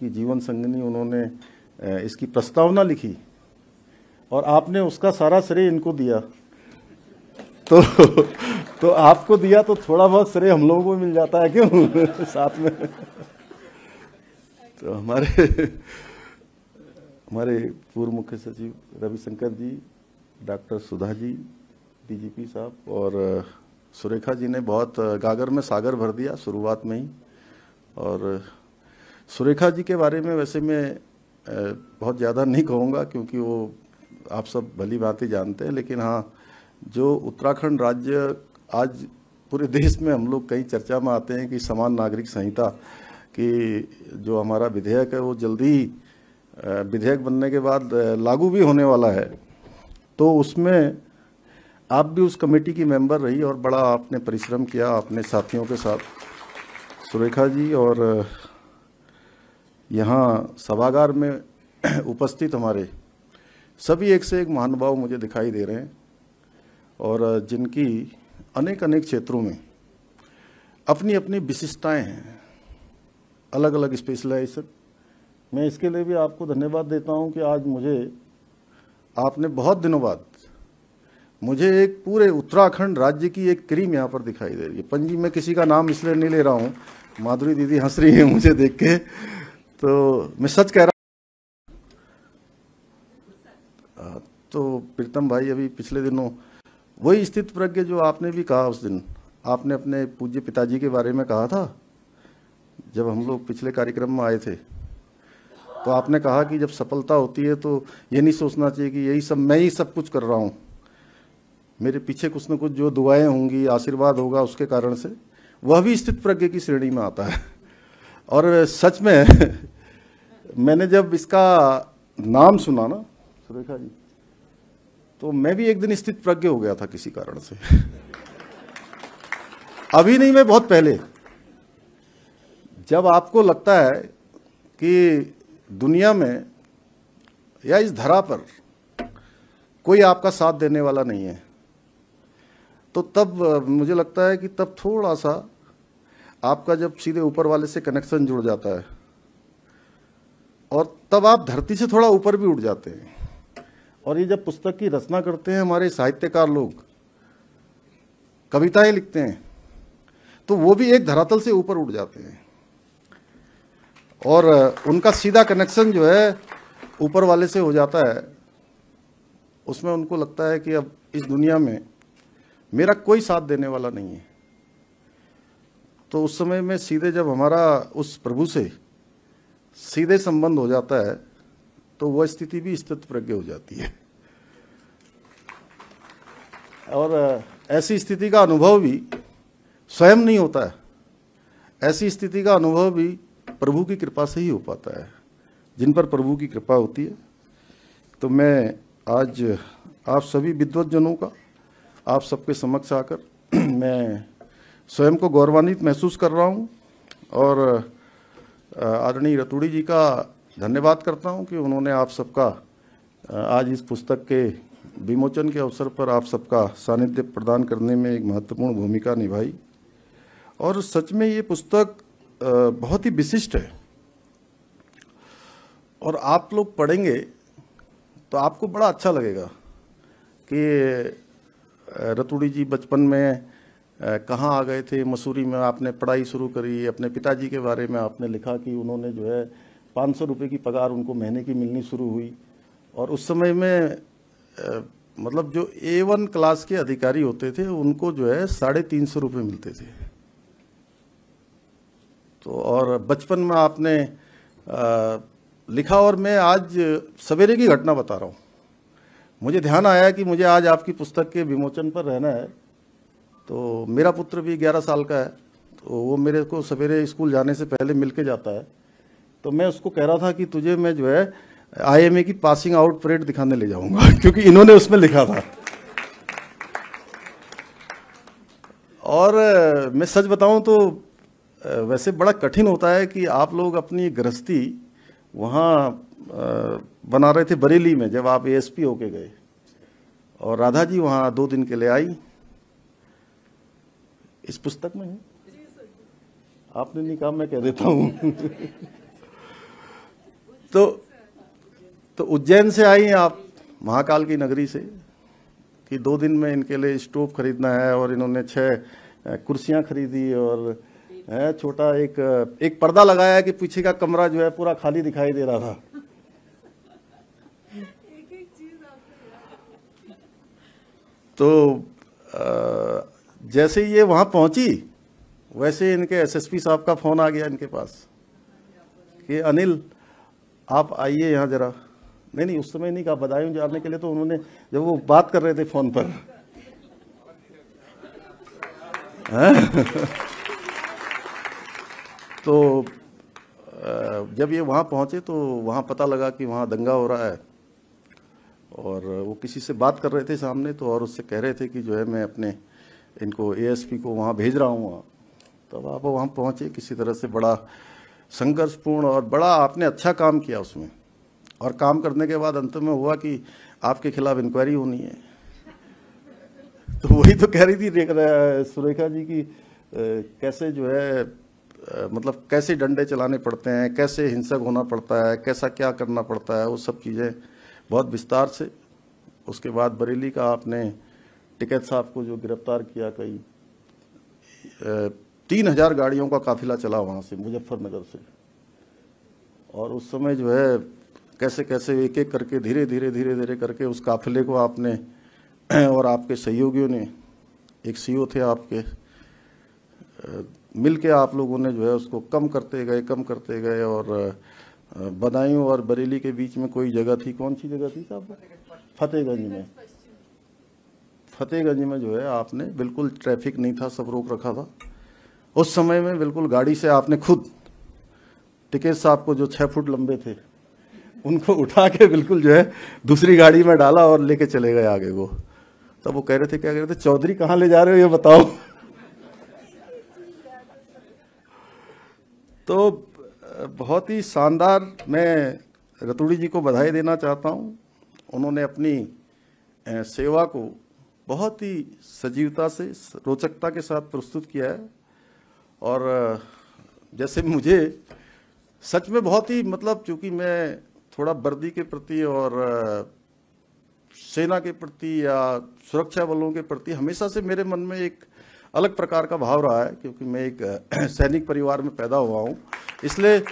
की जीवन संगनी उन्होंने इसकी प्रस्तावना लिखी और आपने उसका सारा श्रेय इनको दिया तो तो आपको दिया तो थोड़ा बहुत श्रेय हम लोगों को मिल जाता है क्यों साथ में तो हमारे हमारे पूर्व मुख्य सचिव रविशंकर जी डॉक्टर सुधा जी डीजीपी साहब और सुरेखा जी ने बहुत गागर में सागर भर दिया शुरुआत में ही और सुरेखा जी के बारे में वैसे मैं बहुत ज़्यादा नहीं कहूँगा क्योंकि वो आप सब भली बातें जानते हैं लेकिन हाँ जो उत्तराखंड राज्य आज पूरे देश में हम लोग कई चर्चा में आते हैं कि समान नागरिक संहिता कि जो हमारा विधेयक है वो जल्दी विधेयक बनने के बाद लागू भी होने वाला है तो उसमें आप भी उस कमेटी की मेंबर रही और बड़ा आपने परिश्रम किया अपने साथियों के साथ सुरेखा जी और यहाँ सभागार में उपस्थित हमारे सभी एक से एक महानुभाव मुझे दिखाई दे रहे हैं और जिनकी अनेक अनेक क्षेत्रों में अपनी अपनी विशिष्टताएं हैं अलग अलग स्पेशलाइजेशन मैं इसके लिए भी आपको धन्यवाद देता हूं कि आज मुझे आपने बहुत दिनों बाद मुझे एक पूरे उत्तराखंड राज्य की एक क्रीम यहाँ पर दिखाई दे रही है पंजी मैं किसी का नाम इसलिए नहीं ले रहा हूँ माधुरी दीदी हंस रही है मुझे देख के तो मैं सच कह रहा तो प्रीतम भाई अभी पिछले दिनों वही स्थित प्रज्ञ जो आपने भी कहा उस दिन आपने अपने पूज्य पिताजी के बारे में कहा था जब हम लोग पिछले कार्यक्रम में आए थे तो आपने कहा कि जब सफलता होती है तो ये नहीं सोचना चाहिए कि यही सब मैं ही सब कुछ कर रहा हूँ मेरे पीछे कुछ न कुछ जो दुआएं होंगी आशीर्वाद होगा उसके कारण से वह भी स्थित प्रज्ञ की श्रेणी में आता है और सच में मैंने जब इसका नाम सुना ना सुरेखा जी तो मैं भी एक दिन स्थित प्रज्ञ हो गया था किसी कारण से अभी नहीं मैं बहुत पहले जब आपको लगता है कि दुनिया में या इस धरा पर कोई आपका साथ देने वाला नहीं है तो तब मुझे लगता है कि तब थोड़ा सा आपका जब सीधे ऊपर वाले से कनेक्शन जुड़ जाता है और तब आप धरती से थोड़ा ऊपर भी उठ जाते हैं और ये जब पुस्तक की रचना करते हैं हमारे साहित्यकार लोग कविताएं लिखते हैं तो वो भी एक धरातल से ऊपर उठ जाते हैं और उनका सीधा कनेक्शन जो है ऊपर वाले से हो जाता है उसमें उनको लगता है कि अब इस दुनिया में मेरा कोई साथ देने वाला नहीं है तो उस समय में सीधे जब हमारा उस प्रभु से सीधे संबंध हो जाता है तो वह स्थिति भी स्थित प्रज्ञ हो जाती है और ऐसी स्थिति का अनुभव भी स्वयं नहीं होता है ऐसी स्थिति का अनुभव भी प्रभु की कृपा से ही हो पाता है जिन पर प्रभु की कृपा होती है तो मैं आज आप सभी जनों का आप सबके समक्ष आकर मैं स्वयं को गौरवान्वित महसूस कर रहा हूँ और आदरणीय रतूड़ी जी का धन्यवाद करता हूं कि उन्होंने आप सबका आज इस पुस्तक के विमोचन के अवसर पर आप सबका सानिध्य प्रदान करने में एक महत्वपूर्ण भूमिका निभाई और सच में ये पुस्तक बहुत ही विशिष्ट है और आप लोग पढ़ेंगे तो आपको बड़ा अच्छा लगेगा कि रतूड़ी जी बचपन में कहाँ आ गए थे मसूरी में आपने पढ़ाई शुरू करी अपने पिताजी के बारे में आपने लिखा कि उन्होंने जो है पाँच सौ रुपये की पगार उनको महीने की मिलनी शुरू हुई और उस समय में मतलब जो ए वन क्लास के अधिकारी होते थे उनको जो है साढ़े तीन सौ रुपये मिलते थे तो और बचपन में आपने आ, लिखा और मैं आज सवेरे की घटना बता रहा हूँ मुझे ध्यान आया कि मुझे आज आपकी पुस्तक के विमोचन पर रहना है तो मेरा पुत्र भी ग्यारह साल का है तो वो मेरे को सवेरे स्कूल जाने से पहले मिल के जाता है तो मैं उसको कह रहा था कि तुझे मैं जो है आईएमए की पासिंग आउट परेड दिखाने ले जाऊंगा क्योंकि इन्होंने उसमें लिखा था और मैं सच बताऊं तो वैसे बड़ा कठिन होता है कि आप लोग अपनी गृहस्थी वहाँ बना रहे थे बरेली में जब आप एएसपी होके गए और राधा जी वहाँ दो दिन के लिए आई इस पुस्तक में है आपने नहीं कहा मैं कह देता हूं तो तो उज्जैन से आई हैं आप महाकाल की नगरी से कि दो दिन में इनके लिए स्टोव खरीदना है और इन्होंने छह कुर्सियां खरीदी और है छोटा एक एक पर्दा लगाया कि पीछे का कमरा जो है पूरा खाली दिखाई दे रहा था तो जैसे ये वहां पहुंची वैसे इनके एसएसपी साहब का फ़ोन आ गया इनके पास कि अनिल आप आइए यहाँ ज़रा नहीं नहीं उस समय नहीं कहा बधाई जाने के लिए तो उन्होंने जब वो बात कर रहे थे फ़ोन पर तो जब ये वहाँ पहुँचे तो वहाँ पता लगा कि वहाँ दंगा हो रहा है और वो किसी से बात कर रहे थे सामने तो और उससे कह रहे थे कि जो है मैं अपने इनको एएसपी को वहाँ भेज रहा हूँ तब आप वहाँ पहुँचे किसी तरह से बड़ा संघर्षपूर्ण और बड़ा आपने अच्छा काम किया उसमें और काम करने के बाद अंत में हुआ कि आपके खिलाफ इंक्वायरी होनी है तो वही तो कह रही थी सुरेखा जी की कैसे जो है मतलब कैसे डंडे चलाने पड़ते हैं कैसे हिंसक होना पड़ता है कैसा क्या करना पड़ता है वो सब चीज़ें बहुत विस्तार से उसके बाद बरेली का आपने टिकैत साहब को जो गिरफ्तार किया कई तीन हजार गाड़ियों का काफिला चला वहाँ से मुजफ्फरनगर से और उस समय जो है कैसे कैसे एक एक करके धीरे धीरे धीरे धीरे करके उस काफिले को आपने और आपके सहयोगियों ने एक सीओ थे आपके मिलके आप लोगों ने जो है उसको कम करते गए कम करते गए और बदायूं और बरेली के बीच में कोई जगह थी कौन सी जगह थी साहब फतेहगंज में फतेहगंज में जो है आपने बिल्कुल ट्रैफिक नहीं था सब रोक रखा था उस समय में बिल्कुल गाड़ी से आपने खुद टिकेट साहब को जो छः फुट लंबे थे उनको उठा के बिल्कुल जो है दूसरी गाड़ी में डाला और लेके चले गए आगे वो तब वो कह रहे थे क्या कह रहे थे चौधरी कहाँ ले जा रहे हो ये बताओ तो बहुत ही शानदार मैं रतुड़ी जी को बधाई देना चाहता हूँ उन्होंने अपनी सेवा को बहुत ही सजीवता से रोचकता के साथ प्रस्तुत किया है और जैसे मुझे सच में बहुत ही मतलब चूंकि मैं थोड़ा वर्दी के प्रति और सेना के प्रति या सुरक्षा बलों के प्रति हमेशा से मेरे मन में एक अलग प्रकार का भाव रहा है क्योंकि मैं एक सैनिक परिवार में पैदा हुआ हूँ इसलिए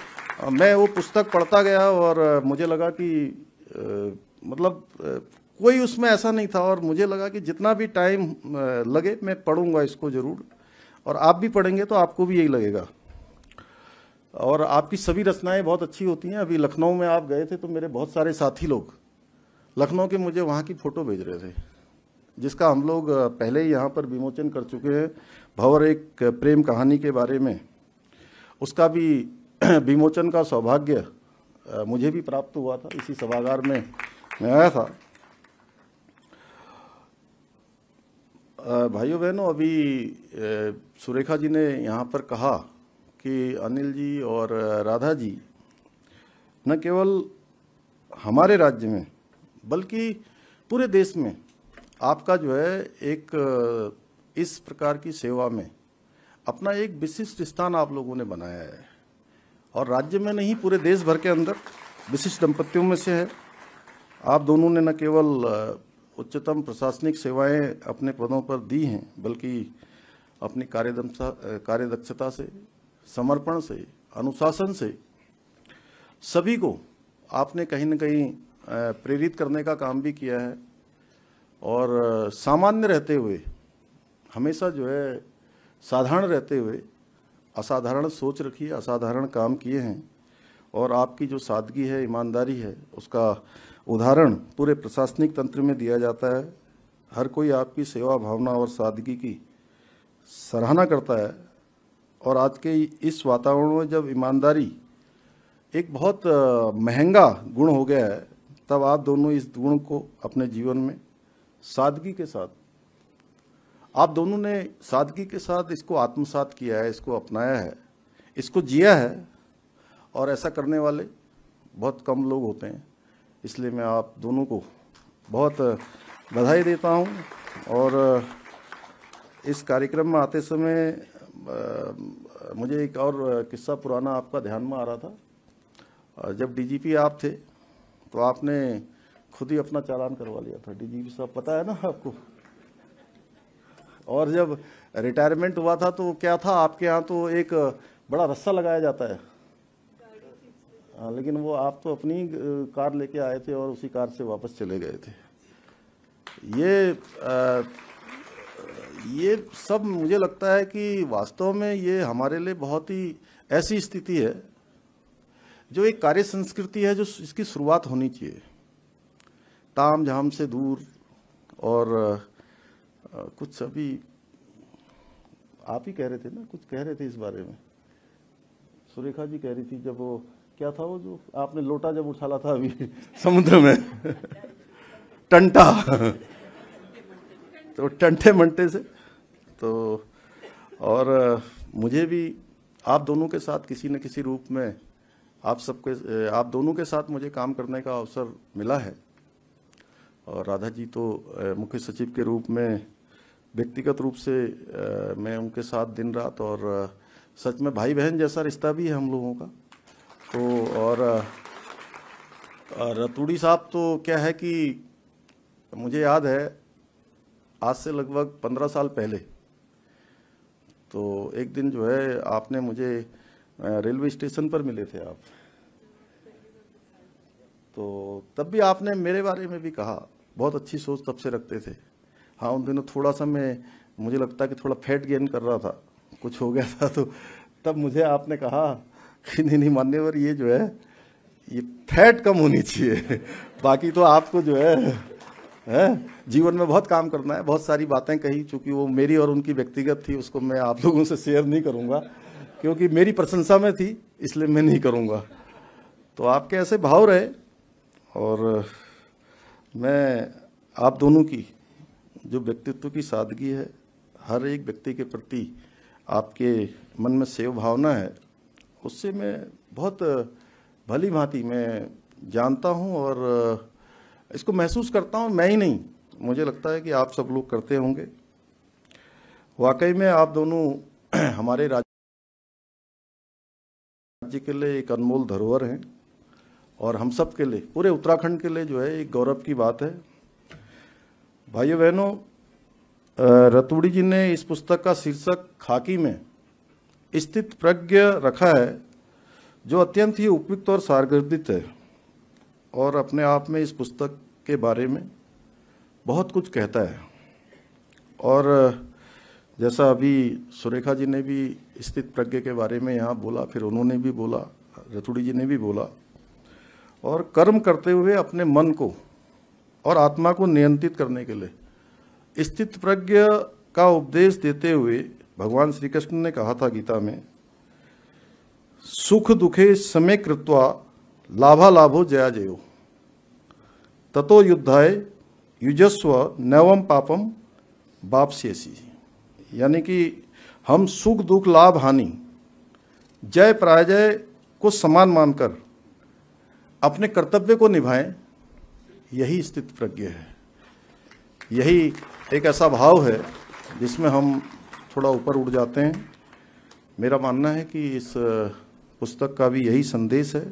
मैं वो पुस्तक पढ़ता गया और मुझे लगा कि मतलब कोई उसमें ऐसा नहीं था और मुझे लगा कि जितना भी टाइम लगे मैं पढ़ूंगा इसको ज़रूर और आप भी पढ़ेंगे तो आपको भी यही लगेगा और आपकी सभी रचनाएं बहुत अच्छी होती हैं अभी लखनऊ में आप गए थे तो मेरे बहुत सारे साथी लोग लखनऊ के मुझे वहाँ की फ़ोटो भेज रहे थे जिसका हम लोग पहले ही यहाँ पर विमोचन कर चुके हैं भंवर एक प्रेम कहानी के बारे में उसका भी विमोचन का सौभाग्य मुझे भी प्राप्त हुआ था इसी सभागार में मैं आया था भाइयों बहनों अभी सुरेखा जी ने यहाँ पर कहा कि अनिल जी और राधा जी न केवल हमारे राज्य में बल्कि पूरे देश में आपका जो है एक इस प्रकार की सेवा में अपना एक विशिष्ट स्थान आप लोगों ने बनाया है और राज्य में नहीं पूरे देश भर के अंदर विशिष्ट दंपतियों में से है आप दोनों ने न केवल उच्चतम प्रशासनिक सेवाएं अपने पदों पर दी हैं बल्कि अपनी कार्यदक्षता से समर्पण से अनुशासन से सभी को आपने कहीं ना कहीं प्रेरित करने का काम भी किया है और सामान्य रहते हुए हमेशा जो है साधारण रहते हुए असाधारण सोच रखी असाधारण काम किए हैं और आपकी जो सादगी है ईमानदारी है उसका उदाहरण पूरे प्रशासनिक तंत्र में दिया जाता है हर कोई आपकी सेवा भावना और सादगी की सराहना करता है और आज के इस वातावरण में जब ईमानदारी एक बहुत महंगा गुण हो गया है तब आप दोनों इस गुण को अपने जीवन में सादगी के साथ आप दोनों ने सादगी के साथ इसको आत्मसात किया है इसको अपनाया है इसको जिया है और ऐसा करने वाले बहुत कम लोग होते हैं इसलिए मैं आप दोनों को बहुत बधाई देता हूं और इस कार्यक्रम में आते समय मुझे एक और किस्सा पुराना आपका ध्यान में आ रहा था जब डीजीपी आप थे तो आपने खुद ही अपना चालान करवा लिया था डीजीपी साहब पता है ना आपको और जब रिटायरमेंट हुआ था तो क्या था आपके यहाँ तो एक बड़ा रस्सा लगाया जाता है हाँ, लेकिन वो आप तो अपनी कार लेके आए थे और उसी कार से वापस चले गए थे ये आ, ये सब मुझे लगता है कि वास्तव में ये हमारे लिए बहुत ही ऐसी स्थिति है जो एक कार्य संस्कृति है जो इसकी शुरुआत होनी चाहिए ताम झाम से दूर और आ, कुछ अभी आप ही कह रहे थे ना कुछ कह रहे थे इस बारे में सुरेखा जी कह रही थी जब वो क्या था वो जो आपने लोटा जब उछाला था अभी समुद्र में टंटा तो टंटे मंटे से तो और मुझे भी आप दोनों के साथ किसी न किसी रूप में आप सबके आप दोनों के साथ मुझे काम करने का अवसर मिला है और राधा जी तो मुख्य सचिव के रूप में व्यक्तिगत रूप से मैं उनके साथ दिन रात और सच में भाई बहन जैसा रिश्ता भी है हम लोगों का तो और रतूड़ी साहब तो क्या है कि मुझे याद है आज से लगभग पंद्रह साल पहले तो एक दिन जो है आपने मुझे रेलवे स्टेशन पर मिले थे आप तो तब भी आपने मेरे बारे में भी कहा बहुत अच्छी सोच तब से रखते थे हाँ उन दिनों थोड़ा सा मैं मुझे लगता कि थोड़ा फैट गेन कर रहा था कुछ हो गया था तो तब मुझे आपने कहा नहीं नहीं मान्यवर ये जो है ये फैट कम होनी चाहिए बाकी तो आपको जो है है जीवन में बहुत काम करना है बहुत सारी बातें कही चूंकि वो मेरी और उनकी व्यक्तिगत थी उसको मैं आप लोगों से शेयर नहीं करूँगा क्योंकि मेरी प्रशंसा में थी इसलिए मैं नहीं करूँगा तो आपके ऐसे भाव रहे और मैं आप दोनों की जो व्यक्तित्व की सादगी है हर एक व्यक्ति के प्रति आपके मन में सेव भावना है उससे मैं बहुत भली भांति मैं जानता हूँ और इसको महसूस करता हूँ मैं ही नहीं मुझे लगता है कि आप सब लोग करते होंगे वाकई में आप दोनों हमारे राज्य के लिए एक अनमोल धरोहर हैं और हम सब के लिए पूरे उत्तराखंड के लिए जो है एक गौरव की बात है भाइयों बहनों रतूड़ी जी ने इस पुस्तक का शीर्षक खाकी में स्थित प्रज्ञ रखा है जो अत्यंत ही उपयुक्त और सारगर्दित है और अपने आप में इस पुस्तक के बारे में बहुत कुछ कहता है और जैसा अभी सुरेखा जी ने भी स्थित प्रज्ञ के बारे में यहाँ बोला फिर उन्होंने भी बोला रथुड़ी जी ने भी बोला और कर्म करते हुए अपने मन को और आत्मा को नियंत्रित करने के लिए स्थित प्रज्ञ का उपदेश देते हुए भगवान श्री कृष्ण ने कहा था गीता में सुख दुखे समय कृत्वा लाभा लाभो जया जयो ततो युद्धाय युजस्व नवम पापम वापस्यसी यानी कि हम सुख दुख लाभ हानि जय पराजय को समान मानकर अपने कर्तव्य को निभाएं यही स्थित प्रज्ञ है यही एक ऐसा भाव है जिसमें हम थोड़ा ऊपर उड़ जाते हैं मेरा मानना है कि इस पुस्तक का भी यही संदेश है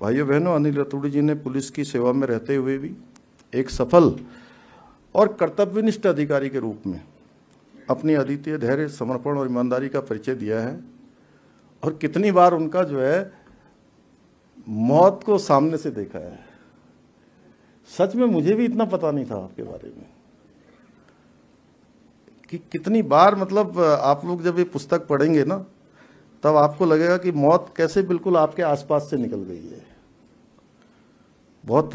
भाइयों बहनों अनिल रतूड़ी जी ने पुलिस की सेवा में रहते हुए भी एक सफल और कर्तव्यनिष्ठ अधिकारी के रूप में अपनी अद्वितीय धैर्य समर्पण और ईमानदारी का परिचय दिया है और कितनी बार उनका जो है मौत को सामने से देखा है सच में मुझे भी इतना पता नहीं था आपके बारे में कि कितनी बार मतलब आप लोग जब ये पुस्तक पढ़ेंगे ना तब आपको लगेगा कि मौत कैसे बिल्कुल आपके आसपास से निकल गई है बहुत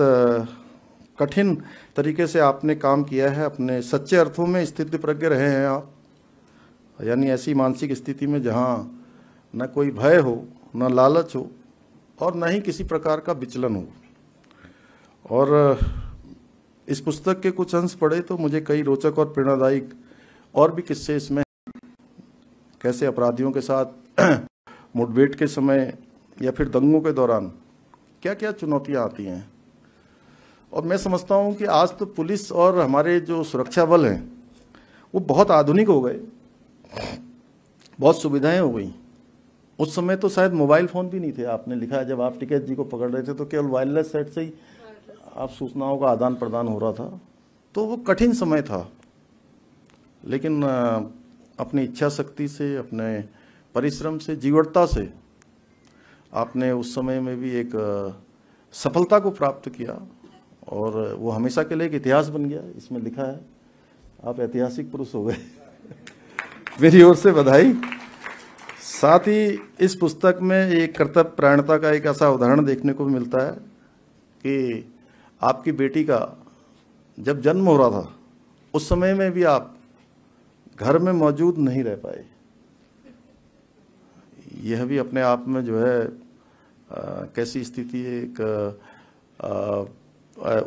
कठिन तरीके से आपने काम किया है अपने सच्चे अर्थों में स्थिति प्रज्ञ रहे हैं आप यानी ऐसी मानसिक स्थिति में जहाँ न कोई भय हो न लालच हो और न ही किसी प्रकार का विचलन हो और इस पुस्तक के कुछ अंश पढ़े तो मुझे कई रोचक और प्रेरणादायक और भी किस्से इसमें कैसे अपराधियों के साथ मुठभेड़ के समय या फिर दंगों के दौरान क्या क्या चुनौतियां आती हैं और मैं समझता हूं कि आज तो पुलिस और हमारे जो सुरक्षा बल हैं वो बहुत आधुनिक हो गए बहुत सुविधाएं हो गई उस समय तो शायद मोबाइल फ़ोन भी नहीं थे आपने लिखा जब आप टिकैत जी को पकड़ रहे थे तो केवल वायरलेस सेट से ही आप सूचनाओं का आदान प्रदान हो रहा था तो वो कठिन समय था लेकिन अपनी इच्छा शक्ति से अपने परिश्रम से जीवटता से आपने उस समय में भी एक सफलता को प्राप्त किया और वो हमेशा के लिए एक इतिहास बन गया इसमें लिखा है आप ऐतिहासिक पुरुष हो गए मेरी ओर से बधाई साथ ही इस पुस्तक में एक कर्तव्य प्राणता का एक ऐसा उदाहरण देखने को मिलता है कि आपकी बेटी का जब जन्म हो रहा था उस समय में भी आप घर में मौजूद नहीं रह पाए यह भी अपने आप में जो है आ, कैसी स्थिति है एक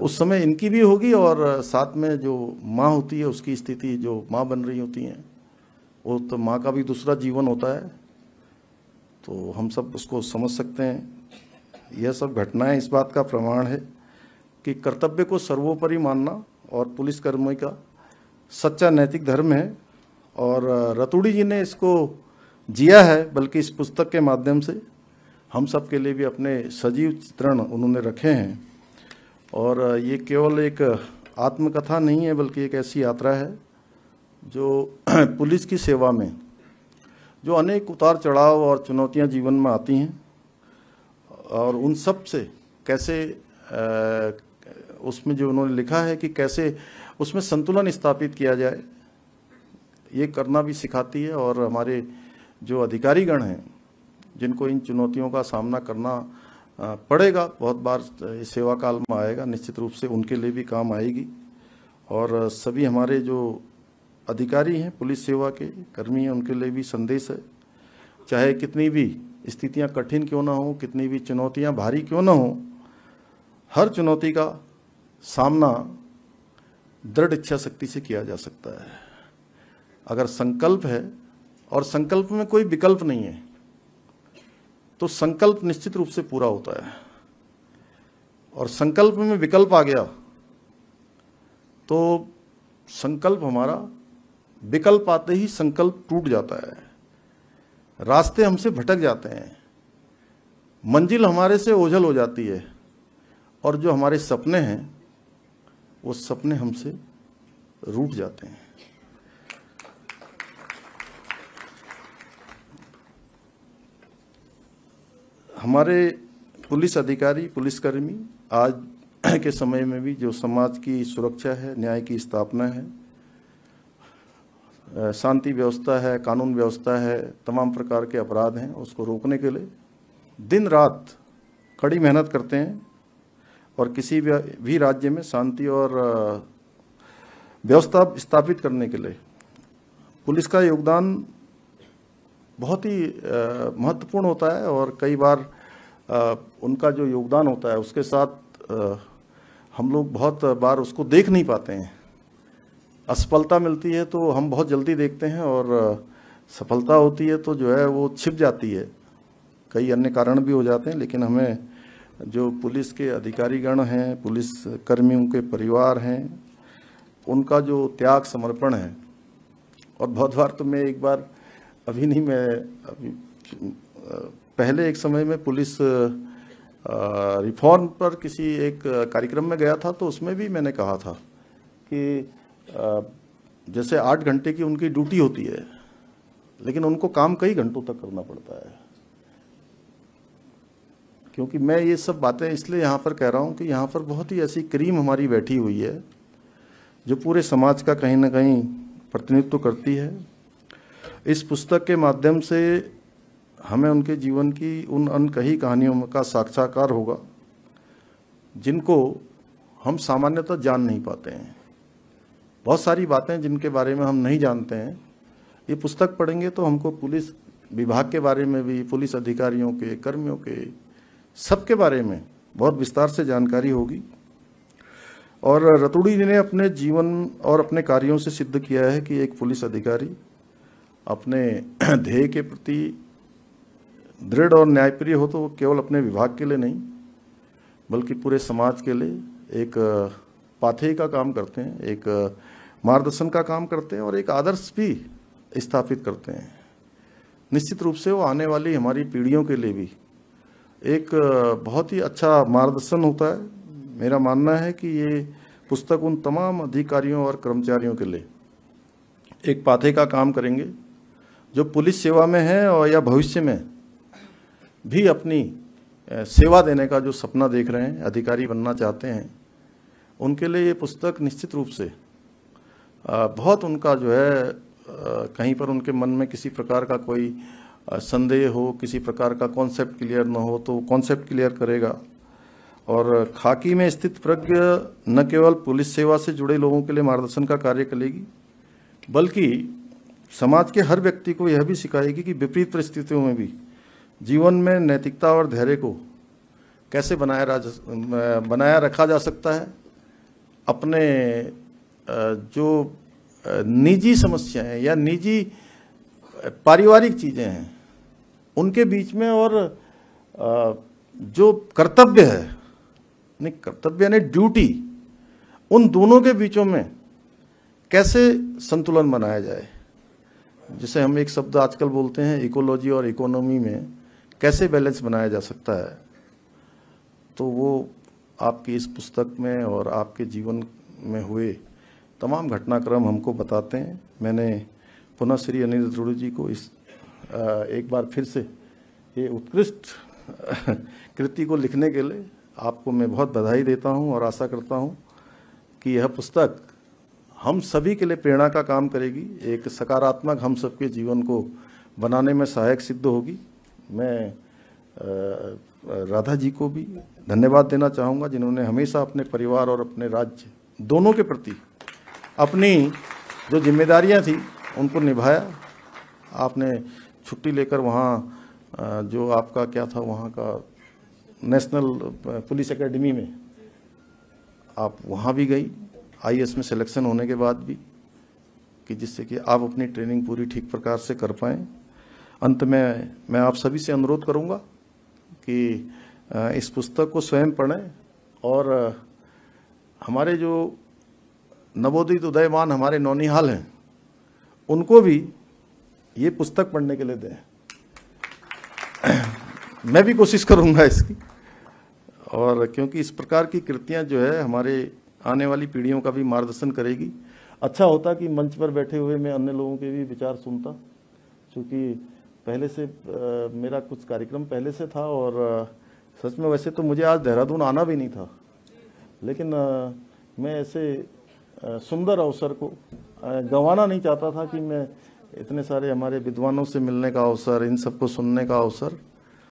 उस समय इनकी भी होगी और साथ में जो माँ होती है उसकी स्थिति जो माँ बन रही होती हैं वो तो माँ का भी दूसरा जीवन होता है तो हम सब उसको समझ सकते हैं यह सब घटनाएं इस बात का प्रमाण है कि कर्तव्य को सर्वोपरि मानना और पुलिसकर्मी का सच्चा नैतिक धर्म है और रतूड़ी जी ने इसको जिया है बल्कि इस पुस्तक के माध्यम से हम सब के लिए भी अपने सजीव चित्रण उन्होंने रखे हैं और ये केवल एक आत्मकथा नहीं है बल्कि एक ऐसी यात्रा है जो पुलिस की सेवा में जो अनेक उतार चढ़ाव और चुनौतियां जीवन में आती हैं और उन सब से कैसे उसमें जो उन्होंने लिखा है कि कैसे उसमें संतुलन स्थापित किया जाए ये करना भी सिखाती है और हमारे जो अधिकारीगण हैं जिनको इन चुनौतियों का सामना करना पड़ेगा बहुत बार सेवा काल में आएगा निश्चित रूप से उनके लिए भी काम आएगी और सभी हमारे जो अधिकारी हैं पुलिस सेवा के कर्मी हैं उनके लिए भी संदेश है चाहे कितनी भी स्थितियां कठिन क्यों ना हो कितनी भी चुनौतियां भारी क्यों ना हो हर चुनौती का सामना दृढ़ इच्छा शक्ति से किया जा सकता है अगर संकल्प है और संकल्प में कोई विकल्प नहीं है तो संकल्प निश्चित रूप से पूरा होता है और संकल्प में विकल्प आ गया तो संकल्प हमारा विकल्प आते ही संकल्प टूट जाता है रास्ते हमसे भटक जाते हैं मंजिल हमारे से ओझल हो जाती है और जो हमारे सपने हैं वो सपने हमसे रूट जाते हैं हमारे पुलिस अधिकारी पुलिसकर्मी आज के समय में भी जो समाज की सुरक्षा है न्याय की स्थापना है शांति व्यवस्था है कानून व्यवस्था है तमाम प्रकार के अपराध हैं उसको रोकने के लिए दिन रात कड़ी मेहनत करते हैं और किसी भी राज्य में शांति और व्यवस्था स्थापित करने के लिए पुलिस का योगदान बहुत ही महत्वपूर्ण होता है और कई बार आ, उनका जो योगदान होता है उसके साथ आ, हम लोग बहुत बार उसको देख नहीं पाते हैं असफलता मिलती है तो हम बहुत जल्दी देखते हैं और सफलता होती है तो जो है वो छिप जाती है कई अन्य कारण भी हो जाते हैं लेकिन हमें जो पुलिस के अधिकारीगण हैं पुलिस कर्मियों के परिवार हैं उनका जो त्याग समर्पण है और बहुत बार तो मैं एक बार अभी नहीं मैं अभी पहले एक समय में पुलिस रिफॉर्म पर किसी एक कार्यक्रम में गया था तो उसमें भी मैंने कहा था कि जैसे आठ घंटे की उनकी ड्यूटी होती है लेकिन उनको काम कई घंटों तक करना पड़ता है क्योंकि मैं ये सब बातें इसलिए यहाँ पर कह रहा हूँ कि यहाँ पर बहुत ही ऐसी क्रीम हमारी बैठी हुई है जो पूरे समाज का कहीं ना कहीं प्रतिनिधित्व करती है इस पुस्तक के माध्यम से हमें उनके जीवन की उन अनकही कहानियों का साक्षात्कार होगा जिनको हम सामान्यतः जान नहीं पाते हैं बहुत सारी बातें जिनके बारे में हम नहीं जानते हैं ये पुस्तक पढ़ेंगे तो हमको पुलिस विभाग के बारे में भी पुलिस अधिकारियों के कर्मियों के सबके बारे में बहुत विस्तार से जानकारी होगी और रतुड़ी जी ने अपने जीवन और अपने कार्यों से सिद्ध किया है कि एक पुलिस अधिकारी अपने ध्येय के प्रति दृढ़ और न्यायप्रिय हो तो वो केवल अपने विभाग के लिए नहीं बल्कि पूरे समाज के लिए एक पाथे का काम करते हैं एक मार्गदर्शन का काम करते हैं और एक आदर्श भी स्थापित करते हैं निश्चित रूप से वो आने वाली हमारी पीढ़ियों के लिए भी एक बहुत ही अच्छा मार्गदर्शन होता है मेरा मानना है कि ये पुस्तक उन तमाम अधिकारियों और कर्मचारियों के लिए एक पाथे का काम करेंगे जो पुलिस सेवा में है और या भविष्य में भी अपनी सेवा देने का जो सपना देख रहे हैं अधिकारी बनना चाहते हैं उनके लिए ये पुस्तक निश्चित रूप से बहुत उनका जो है कहीं पर उनके मन में किसी प्रकार का कोई संदेह हो किसी प्रकार का कॉन्सेप्ट क्लियर ना हो तो कॉन्सेप्ट क्लियर करेगा और खाकी में स्थित प्रज्ञ न केवल पुलिस सेवा से जुड़े लोगों के लिए मार्गदर्शन का कार्य करेगी बल्कि समाज के हर व्यक्ति को यह भी सिखाएगी कि विपरीत परिस्थितियों में भी जीवन में नैतिकता और धैर्य को कैसे बनाया राज बनाया रखा जा सकता है अपने जो निजी समस्याएं या निजी पारिवारिक चीज़ें हैं उनके बीच में और जो कर्तव्य है नहीं कर्तव्य यानी ड्यूटी उन दोनों के बीचों में कैसे संतुलन बनाया जाए जिसे हम एक शब्द आजकल बोलते हैं इकोलॉजी और इकोनॉमी में कैसे बैलेंस बनाया जा सकता है तो वो आपकी इस पुस्तक में और आपके जीवन में हुए तमाम घटनाक्रम हमको बताते हैं मैंने पुनः श्री अनिल त्रिवेदी जी को इस एक बार फिर से ये उत्कृष्ट कृति को लिखने के लिए आपको मैं बहुत बधाई देता हूँ और आशा करता हूँ कि यह पुस्तक हम सभी के लिए प्रेरणा का काम करेगी एक सकारात्मक हम सबके जीवन को बनाने में सहायक सिद्ध होगी मैं राधा जी को भी धन्यवाद देना चाहूँगा जिन्होंने हमेशा अपने परिवार और अपने राज्य दोनों के प्रति अपनी जो जिम्मेदारियाँ थी उनको निभाया आपने छुट्टी लेकर वहाँ जो आपका क्या था वहाँ का नेशनल पुलिस एकेडमी में आप वहाँ भी गई आई में सिलेक्शन होने के बाद भी कि जिससे कि आप अपनी ट्रेनिंग पूरी ठीक प्रकार से कर पाएं अंत में मैं आप सभी से अनुरोध करूँगा कि इस पुस्तक को स्वयं पढ़ें और हमारे जो नवोदित उदयमान हमारे नौनिहाल हैं उनको भी ये पुस्तक पढ़ने के लिए दें मैं भी कोशिश करूँगा इसकी और क्योंकि इस प्रकार की कृतियाँ जो है हमारे आने वाली पीढ़ियों का भी मार्गदर्शन करेगी अच्छा होता कि मंच पर बैठे हुए मैं अन्य लोगों के भी विचार सुनता क्योंकि पहले से मेरा कुछ कार्यक्रम पहले से था और सच में वैसे तो मुझे आज देहरादून आना भी नहीं था लेकिन मैं ऐसे सुंदर अवसर को गंवाना नहीं चाहता था कि मैं इतने सारे हमारे विद्वानों से मिलने का अवसर इन सबको सुनने का अवसर